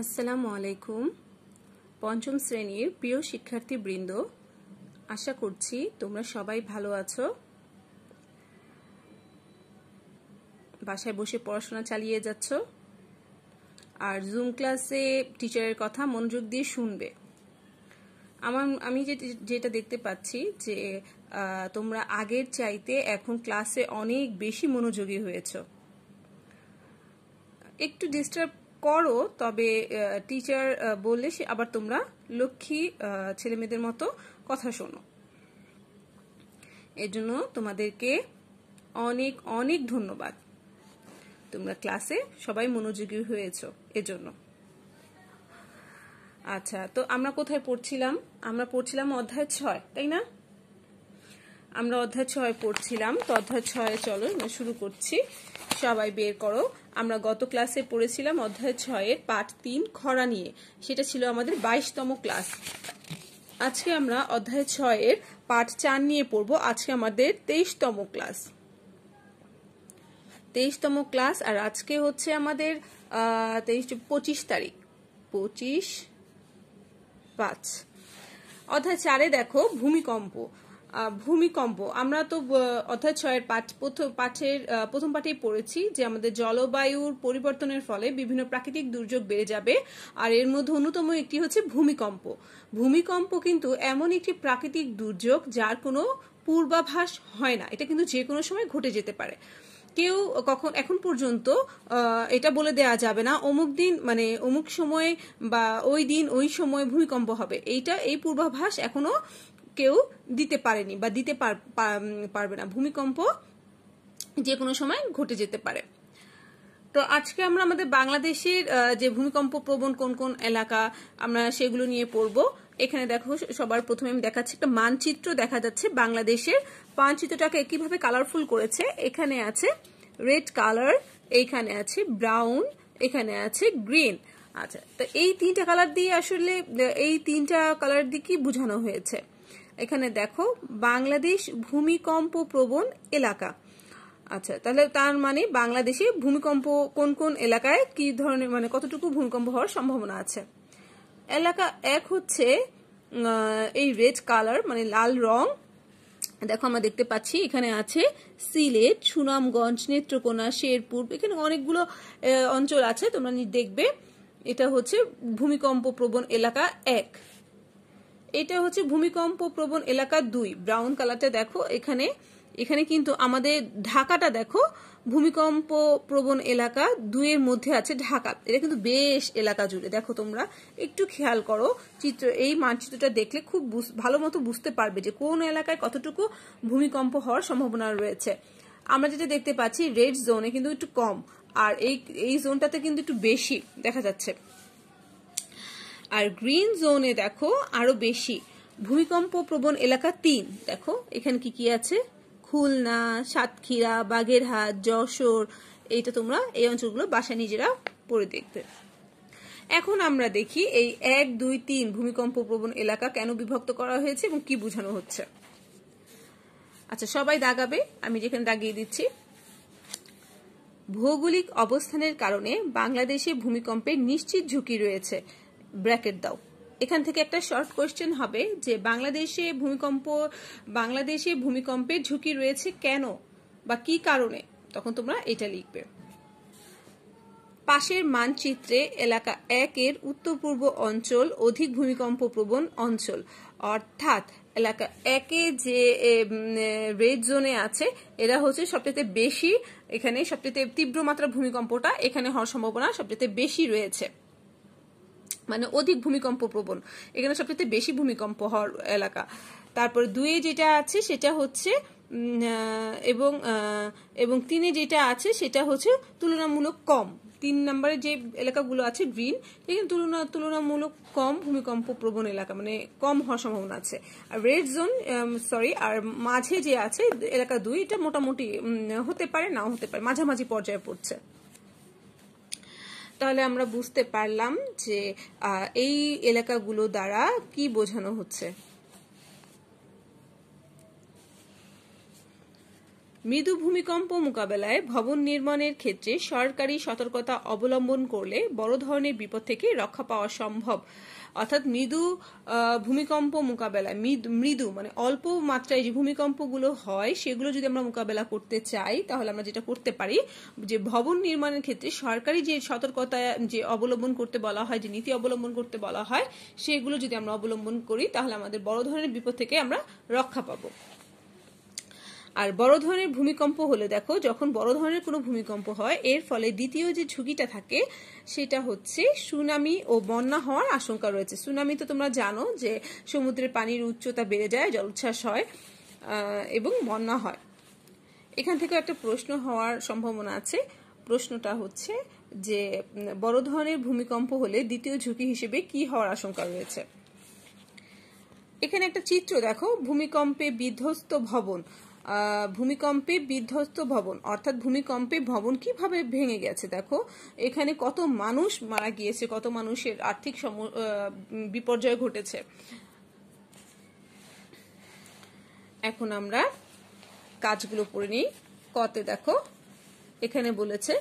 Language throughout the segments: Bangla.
আসসালামু আলাইকুম পঞ্চম শ্রেণীর প্রিয় শিক্ষার্থী বৃন্দ আশা করছি তোমরা সবাই ভালো আছো বাসায় বসে পড়াশোনা চালিয়ে যাচ্ছ আর জুম ক্লাসে টিচারের কথা মনোযোগ দিয়ে শুনবে আমার আমি যেটা দেখতে পাচ্ছি যে তোমরা আগের চাইতে এখন ক্লাসে অনেক বেশি মনোযোগী হয়েছ একটু ডিস্টার্ব করো তবে টিচার বললে সে আবার তোমরা লক্ষ্মী ছেলে মেয়েদের মতো কথা শোনো এজন্য তোমাদেরকে অনেক অনেক ধন্যবাদ তোমরা ক্লাসে সবাই মনোযোগী হয়েছ এজন্য আচ্ছা তো আমরা কোথায় পড়ছিলাম আমরা পড়ছিলাম অধ্যায় ছয় তাই না আমরা অধ্যায় ছয় পড়ছিলাম তো অধ্যায় ছয়ে চলো শুরু করছি সবাই বের করো আমরা গত ক্লাসে পড়েছিলাম অধ্যায় ছয়ের পাঠ তিন খরা নিয়ে সেটা ছিল আমাদের বাইশতম ক্লাস আজকে আমরা অধ্যায় ছয়ের পাঠ চার নিয়ে পড়ব আজকে আমাদের তেইশতম ক্লাস তেইশতম ক্লাস আর আজকে হচ্ছে আমাদের তেইশ পঁচিশ তারিখ পঁচিশ পাঁচ অধ্যায় চারে দেখো ভূমিকম্প ভূমিকম্প আমরা তো অর্থাৎ ছয়ের পাঠ পাঠের প্রথম পাঠেই পড়েছি যে আমাদের জলবায়ুর পরিবর্তনের ফলে বিভিন্ন প্রাকৃতিক দুর্যোগ বেড়ে যাবে আর এর মধ্যে অন্যতম একটি হচ্ছে ভূমিকম্প ভূমিকম্প কিন্তু এমন একটি প্রাকৃতিক দুর্যোগ যার কোনো পূর্বাভাস হয় না এটা কিন্তু যে কোনো সময় ঘটে যেতে পারে কেউ কখন এখন পর্যন্ত এটা বলে দেয়া যাবে না অমুক দিন মানে অমুক সময়ে বা ওই দিন ওই সময় ভূমিকম্প হবে এইটা এই পূর্বাভাস এখনো কেউ দিতে পারেনি বা দিতে পারবে না ভূমিকম্প যে কোনো সময় ঘটে যেতে পারে তো আজকে আমরা আমাদের বাংলাদেশের যে ভূমিকম্প প্রবণ কোন কোন এলাকা আমরা সেগুলো নিয়ে পড়ব এখানে দেখো সবার প্রথমে আমি দেখাচ্ছি একটা মানচিত্র দেখা যাচ্ছে বাংলাদেশের মানচিত্রটাকে কিভাবে কালারফুল করেছে এখানে আছে রেড কালার এখানে আছে ব্রাউন এখানে আছে গ্রিন আচ্ছা তো এই তিনটা কালার দিয়ে আসলে এই তিনটা কালার দিয়ে কি বোঝানো হয়েছে এখানে দেখো বাংলাদেশ ভূমিকম্প প্রবণ এলাকা আচ্ছা তাহলে তার মানে বাংলাদেশে ভূমিকম্প কোন কোন এলাকায় কি ধরনের মানে কতটুকু ভূমিকম্প হওয়ার সম্ভাবনা আছে এলাকা এক হচ্ছে এই রেড কালার মানে লাল রং দেখো আমরা দেখতে পাচ্ছি এখানে আছে সিলেট সুনামগঞ্জ নেত্রকোনা শেরপুর এখানে অনেকগুলো অঞ্চল আছে তোমরা দেখবে এটা হচ্ছে ভূমিকম্প প্রবণ এলাকা এক এটা হচ্ছে ভূমিকম্প প্রবণ এলাকা দুই ব্রাউন কালারটা দেখো এখানে এখানে কিন্তু আমাদের ঢাকাটা দেখো ভূমিকম্প প্রবণ এলাকা দুইয়ের মধ্যে আছে ঢাকা এটা কিন্তু বেশ এলাকা জুড়ে দেখো তোমরা একটু খেয়াল করো চিত্র এই মানচিত্রটা দেখলে খুব ভালো মতো বুঝতে পারবে যে কোন এলাকায় কতটুকু ভূমিকম্প হওয়ার সম্ভাবনা রয়েছে আমরা যেটা দেখতে পাচ্ছি রেড জোনে কিন্তু একটু কম আর এই এই জোনটাতে কিন্তু একটু বেশি দেখা যাচ্ছে আর গ্রিন জোনে দেখো আরো বেশি ভূমিকম্প প্রবণ এলাকা তিন দেখো এখানে কি কি আছে খুলনা সাতক্ষীরা বাগেরহাট যশোর এইটা তোমরা এই অঞ্চলগুলো বাসা নিজেরা পড়ে দেখবে এখন আমরা দেখি এই এক দুই তিন ভূমিকম্প প্রবণ এলাকা কেন বিভক্ত করা হয়েছে এবং কি বোঝানো হচ্ছে আচ্ছা সবাই দাগাবে আমি যেখানে দাগিয়ে দিচ্ছি ভৌগোলিক অবস্থানের কারণে বাংলাদেশে ভূমিকম্পের নিশ্চিত ঝুঁকি রয়েছে ব্র্যাকেট দাও এখান থেকে একটা শর্ট কোয়েশ্চেন হবে যে বাংলাদেশে ভূমিকম্প বাংলাদেশে ভূমিকম্পের ঝুঁকি রয়েছে কেন বা কি কারণে তখন তোমরা এটা লিখবে পাশের মানচিত্রে এলাকা এক এর উত্তর পূর্ব অঞ্চল অধিক ভূমিকম্প প্রবণ অঞ্চল অর্থাৎ এলাকা একে যে রেড জোনে আছে এরা হচ্ছে সবচেয়ে বেশি এখানে সবচেয়ে তীব্র মাত্রা ভূমিকম্পটা এখানে হওয়ার সম্ভাবনা সবচেয়ে বেশি রয়েছে মানে অধিক ভূমিকম্প প্রবণ এখানে সবচেয়ে বেশি ভূমিকম্প হওয়ার এলাকা তারপর দুয়ে যেটা আছে সেটা হচ্ছে এবং এবং তিনে যেটা আছে সেটা হচ্ছে তুলনামূলক কম তিন নম্বরে যে এলাকাগুলো আছে গ্রিন এখানে তুলনা তুলনামূলক কম ভূমিকম্প প্রবণ এলাকা মানে কম হওয়ার সম্ভাবনা আছে আর রেড জোন সরি আর মাঝে যে আছে এলাকা দুই এটা মোটামুটি হতে পারে নাও হতে পারে মাঝামাঝি পর্যায়ে পড়ছে তাহলে আমরা বুঝতে পারলাম যে এই এলাকাগুলো দ্বারা কি বোঝানো হচ্ছে মৃদু ভূমিকম্প মোকাবেলায় ভবন নির্মাণের ক্ষেত্রে সরকারি সতর্কতা অবলম্বন করলে বড় ধরনের বিপদ থেকে রক্ষা পাওয়া সম্ভব অর্থাৎ মৃদু ভূমিকম্প মোকাবেলায় মৃদু মানে অল্প মাত্রায় যে ভূমিকম্পগুলো হয় সেগুলো যদি আমরা মোকাবেলা করতে চাই তাহলে আমরা যেটা করতে পারি যে ভবন নির্মাণের ক্ষেত্রে সরকারি যে সতর্কতা যে অবলম্বন করতে বলা হয় যে নীতি অবলম্বন করতে বলা হয় সেগুলো যদি আমরা অবলম্বন করি তাহলে আমাদের বড় ধরনের বিপদ থেকে আমরা রক্ষা পাবো আর বড় ধরনের ভূমিকম্প হলে দেখো যখন বড় ধরনের কোনো ভূমিকম্প হয় এর ফলে দ্বিতীয় যে ঝুঁকিটা থাকে সেটা হচ্ছে সুনামি ও বন্যা হওয়ার আশঙ্কা রয়েছে সুনামি তো তোমরা জানো যে সমুদ্রের পানির উচ্চতা বেড়ে যায় জলোচ্ছ্বাস হয় এবং বন্যা হয় এখান থেকে একটা প্রশ্ন হওয়ার সম্ভাবনা আছে প্রশ্নটা হচ্ছে যে বড় ধরনের ভূমিকম্প হলে দ্বিতীয় ঝুঁকি হিসেবে কি হওয়ার আশঙ্কা রয়েছে এখানে একটা চিত্র দেখো ভূমিকম্পে বিধ্বস্ত ভবন ভূমিকম্পে বিধ্বস্ত ভবন অর্থাৎ ভূমিকম্পে ভবন কিভাবে ভেঙে গেছে দেখো এখানে কত মানুষ মারা গিয়েছে কত মানুষের আর্থিক বিপর্যয় ঘটেছে এখন আমরা কাজগুলো পড়ে নিই কতে দেখো এখানে বলেছে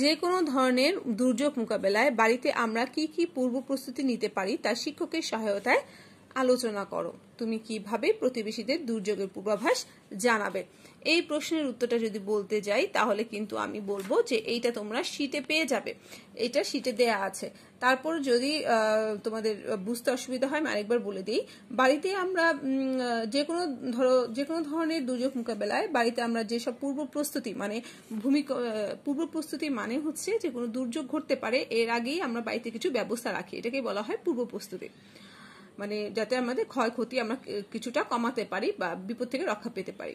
যে কোনো ধরনের দুর্যোগ মোকাবেলায় বাড়িতে আমরা কি কি পূর্ব প্রস্তুতি নিতে পারি তা শিক্ষকের সহায়তায় আলোচনা করো তুমি কিভাবে প্রতিবেশীদের দুর্যোগের পূর্বাভাস জানাবে এই প্রশ্নের উত্তরটা যদি বলতে যাই তাহলে কিন্তু আমি বলবো যে এইটা তোমরা শীতে পেয়ে যাবে এটা শীতে দেয়া আছে তারপর যদি তোমাদের বুঝতে অসুবিধা হয় আমি আরেকবার বলে দিই বাড়িতে আমরা যে কোনো ধরো যে কোনো ধরনের দুর্যোগ মোকাবেলায় বাড়িতে আমরা যেসব পূর্ব প্রস্তুতি মানে ভূমি পূর্ব প্রস্তুতি মানে হচ্ছে যে কোনো দুর্যোগ ঘটতে পারে এর আগেই আমরা বাড়িতে কিছু ব্যবস্থা রাখি এটাকে বলা হয় পূর্ব প্রস্তুতি মানে যাতে আমাদের ক্ষয়ক্ষতি আমরা কিছুটা কমাতে পারি বা বিপদ থেকে রক্ষা পেতে পারি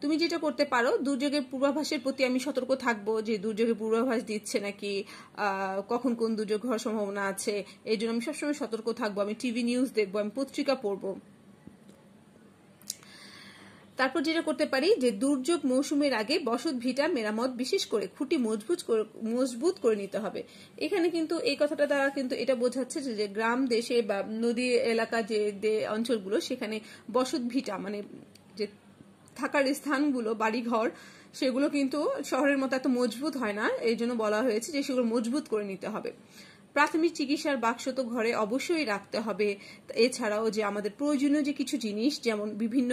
তুমি যেটা করতে পারো দুর্যোগের পূর্বাভাসের প্রতি আমি সতর্ক থাকবো যে দুর্যোগের পূর্বাভাস দিচ্ছে নাকি কখন কোন দুর্যোগ হওয়ার সম্ভাবনা আছে এই জন্য আমি সবসময় সতর্ক থাকবো আমি টিভি নিউজ দেখবো আমি পত্রিকা পড়বো তারপর যেটা করতে পারি যে দুর্যোগ মৌসুমের আগে বসত ভিটা মেরামত বিশেষ করে খুঁটি মজবুত মজবুত করে নিতে হবে এখানে কিন্তু এই কথাটা দ্বারা কিন্তু এটা বোঝাচ্ছে যে গ্রাম দেশে বা নদী এলাকা যে অঞ্চলগুলো সেখানে বসত ভিটা মানে যে থাকার স্থানগুলো বাড়িঘর সেগুলো কিন্তু শহরের মতো এত মজবুত হয় না এই জন্য বলা হয়েছে যে সেগুলো মজবুত করে নিতে হবে প্রাথমিক চিকিৎসার বাক্স তো ঘরে অবশ্যই রাখতে হবে এছাড়াও যে আমাদের প্রয়োজনীয় যে কিছু জিনিস যেমন বিভিন্ন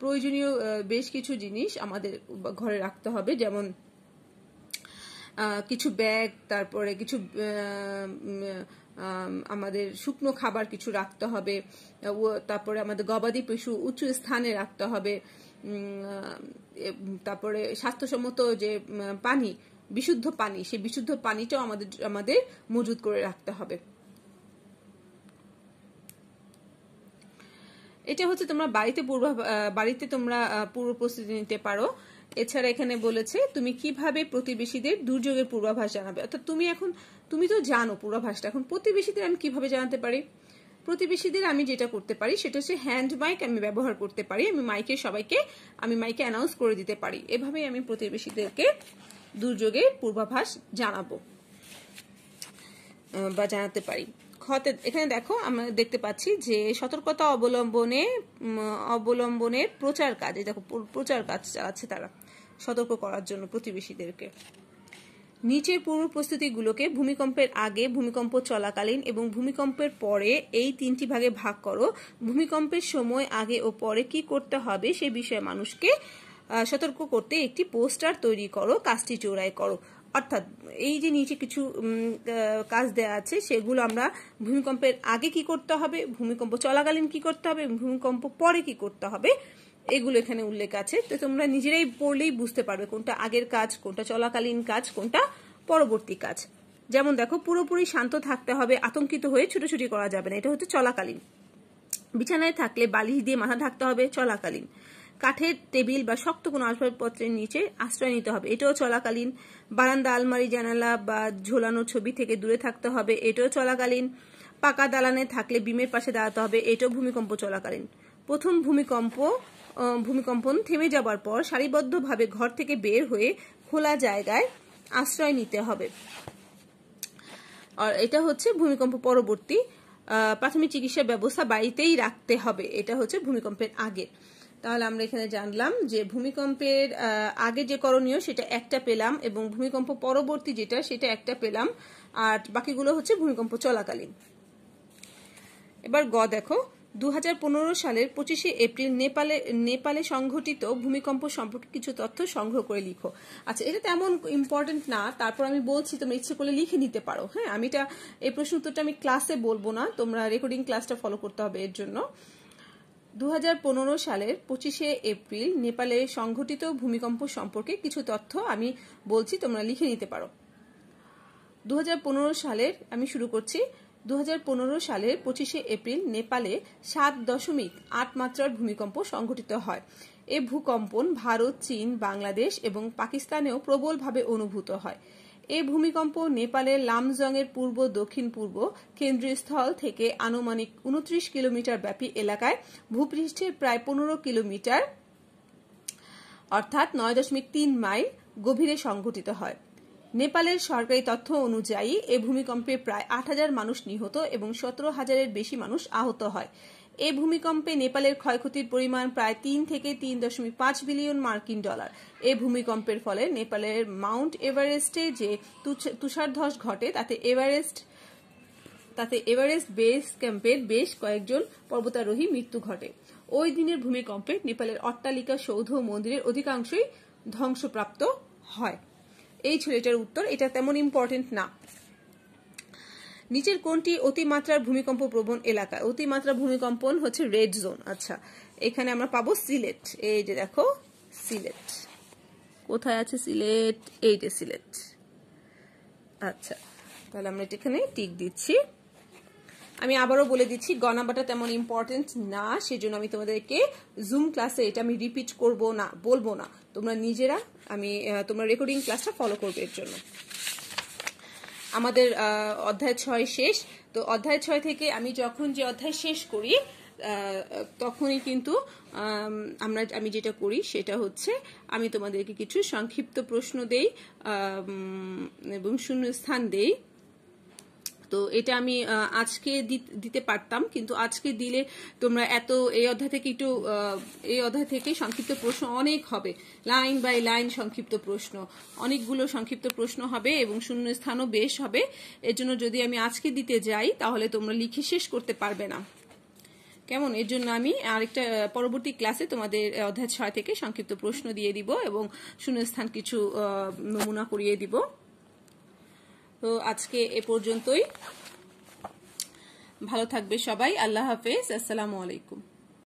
প্রয়োজনীয় বেশ কিছু জিনিস আমাদের ঘরে রাখতে হবে যেমন কিছু ব্যাগ তারপরে কিছু আমাদের শুকনো খাবার কিছু রাখতে হবে তারপরে আমাদের গবাদি পশু উঁচু স্থানে রাখতে হবে তারপরে স্বাস্থ্যসম্মত যে পানি বিশুদ্ধ পানি সেই বিশুদ্ধ পানিটাও আমাদের আমাদের মজুদ করে রাখতে হবে এটা হচ্ছে তোমরা বাড়িতে পূর্ব বাড়িতে তোমরা পূর্ব প্রস্তুতি নিতে পারো এছাড়া এখানে বলেছে তুমি কিভাবে প্রতিবেশীদের দুর্যোগের পূর্বাভাস জানাবে অর্থাৎ তুমি এখন তুমি তো জানো পূর্বাভাসটা এখন প্রতিবেশীদের আমি কিভাবে জানাতে পারি প্রতিবেশীদের আমি যেটা করতে পারি সেটা হচ্ছে হ্যান্ড মাইক আমি ব্যবহার করতে পারি আমি মাইকে সবাইকে আমি মাইকে অ্যানাউন্স করে দিতে পারি এভাবেই আমি প্রতিবেশীদেরকে দুর্যোগের পূর্বাভাস জানাবো বা জানাতে পারি এখানে দেখো আমরা দেখতে পাচ্ছি যে সতর্কতা অবলম্বনে অবলম্বনের প্রচার কাজে দেখো প্রচার কাজ চালাচ্ছে তারা সতর্ক করার জন্য প্রতিবেশীদেরকে নিচের পূর্ব প্রস্তুতিগুলোকে ভূমিকম্পের আগে ভূমিকম্প চলাকালীন এবং ভূমিকম্পের পরে এই তিনটি ভাগে ভাগ করো ভূমিকম্পের সময় আগে ও পরে কি করতে হবে সে বিষয়ে মানুষকে সতর্ক করতে একটি পোস্টার তৈরি করো কাজটি চোরাই করো অর্থাৎ এই যে নিচে কিছু কাজ দেয়া আছে সেগুলো আমরা ভূমিকম্পের আগে কি করতে হবে ভূমিকম্প চলাকালীন কি করতে হবে ভূমিকম্প পরে কি করতে হবে এগুলো এখানে উল্লেখ আছে তো তোমরা নিজেরাই পড়লেই বুঝতে পারবে কোনটা আগের কাজ কোনটা চলাকালীন কাজ কোনটা পরবর্তী কাজ যেমন দেখো পুরোপুরি শান্ত থাকতে হবে আতঙ্কিত হয়ে ছুটোছুটি করা যাবে না এটা হচ্ছে চলাকালীন বিছানায় থাকলে বালিশ দিয়ে মাথা ঢাকতে হবে চলাকালীন কাঠের টেবিল বা শক্ত কোনো আসবাবপত্রের নিচে আশ্রয় নিতে হবে এটাও চলাকালীন বারান্দা আলমারি জানালা বা ঝোলানো ছবি থেকে দূরে থাকতে হবে এটাও চলাকালীন পাকা দালানে থাকলে বিমের পাশে দাঁড়াতে হবে এটাও ভূমিকম্প চলাকালীন প্রথম ভূমিকম্প ভূমিকম্পন থেমে যাবার পর সারিবদ্ধভাবে ঘর থেকে বের হয়ে খোলা জায়গায় আশ্রয় নিতে হবে আর এটা হচ্ছে ভূমিকম্প পরবর্তী প্রাথমিক চিকিৎসা ব্যবস্থা বাড়িতেই রাখতে হবে এটা হচ্ছে ভূমিকম্পের আগে তাহলে আমরা এখানে জানলাম যে ভূমিকম্পের আগে যে করণীয় সেটা একটা পেলাম এবং ভূমিকম্প পরবর্তী যেটা সেটা একটা পেলাম আর বাকিগুলো হচ্ছে ভূমিকম্প চলাকালীন এবার গ দেখো দু সালের পঁচিশে এপ্রিল নেপালে নেপালে সংঘটিত ভূমিকম্প সম্পর্কে কিছু তথ্য সংগ্রহ করে লিখো আচ্ছা এটা তেমন ইম্পর্টেন্ট না তারপর আমি বলছি তোমরা ইচ্ছে করলে লিখে নিতে পারো হ্যাঁ আমি এটা এই প্রশ্ন উত্তরটা আমি ক্লাসে বলবো না তোমরা রেকর্ডিং ক্লাসটা ফলো করতে হবে এর জন্য দু সালের পঁচিশে এপ্রিল নেপালে সংঘটিত ভূমিকম্প সম্পর্কে কিছু তথ্য আমি বলছি তোমরা লিখে নিতে পারো দু সালের আমি শুরু করছি দু সালের পঁচিশে এপ্রিল নেপালে সাত দশমিক আট মাত্রার ভূমিকম্প সংঘটিত হয় এ ভূকম্পন ভারত চীন বাংলাদেশ এবং পাকিস্তানেও প্রবলভাবে অনুভূত হয় এই ভূমিকম্প নেপালের লামজং এর পূর্ব দক্ষিণ পূর্ব কেন্দ্রীয় স্থল থেকে আনুমানিক উনত্রিশ কিলোমিটার ব্যাপী এলাকায় ভূপৃষ্ঠের প্রায় পনেরো কিলোমিটার অর্থাৎ নয় দশমিক তিন মাইল গভীরে সংঘটিত হয় নেপালের সরকারি তথ্য অনুযায়ী এ ভূমিকম্পে প্রায় আট হাজার মানুষ নিহত এবং সতেরো হাজারের বেশি মানুষ আহত হয় এ ভূমিকম্পে নেপালের ক্ষয়ক্ষতির পরিমাণ প্রায় তিন থেকে তিন দশমিক পাঁচ বিলিয়ন মার্কিন ডলার এ ভূমিকম্পের ফলে নেপালের মাউন্ট এভারেস্টে যে তুষারধ্বস ঘটে তাতে এভারেস্ট তাতে এভারেস্ট বেস ক্যাম্পের বেশ কয়েকজন পর্বতারোহী মৃত্যু ঘটে ওই দিনের ভূমিকম্পে নেপালের অট্টালিকা সৌধ মন্দিরের অধিকাংশই ধ্বংসপ্রাপ্ত হয় এই ছেলেটার উত্তর এটা তেমন ইম্পর্টেন্ট না নিচের কোনটি অতিমাত্রার ভূমিকম্প প্রবণ এলাকা অতিমাত্রা ভূমিকম্পন হচ্ছে রেড জোন আচ্ছা এখানে আমরা পাবো সিলেট এই যে দেখো সিলেট কোথায় আছে সিলেট এই যে সিলেট আচ্ছা তাহলে আমরা এটা এখানে টিক দিচ্ছি আমি আবারও বলে দিচ্ছি গণাবাটা তেমন ইম্পর্টেন্ট না সেজন্য আমি তোমাদেরকে জুম ক্লাসে এটা আমি রিপিট করব না বলবো না তোমরা নিজেরা আমি তোমরা রেকর্ডিং ক্লাসটা ফলো করবে এর জন্য আমাদের অধ্যায় ছয় শেষ তো অধ্যায় ছয় থেকে আমি যখন যে অধ্যায় শেষ করি তখনই কিন্তু আমরা আমি যেটা করি সেটা হচ্ছে আমি তোমাদেরকে কিছু সংক্ষিপ্ত প্রশ্ন দেই এবং শূন্য স্থান দেই তো এটা আমি আজকে দিতে পারতাম কিন্তু আজকে দিলে তোমরা এত এই অধ্যায় থেকে একটু এই অধ্যায় থেকে সংক্ষিপ্ত প্রশ্ন অনেক হবে লাইন বাই লাইন সংক্ষিপ্ত প্রশ্ন অনেকগুলো সংক্ষিপ্ত প্রশ্ন হবে এবং শূন্যস্থানও বেশ হবে এর জন্য যদি আমি আজকে দিতে যাই তাহলে তোমরা লিখে শেষ করতে পারবে না কেমন এর জন্য আমি আরেকটা পরবর্তী ক্লাসে তোমাদের অধ্যায় ছয় থেকে সংক্ষিপ্ত প্রশ্ন দিয়ে দিব এবং শূন্যস্থান কিছু নমুনা করিয়ে দিব তো আজকে এ পর্যন্তই ভালো থাকবে সবাই আল্লাহ হাফেজ আসসালামু আলাইকুম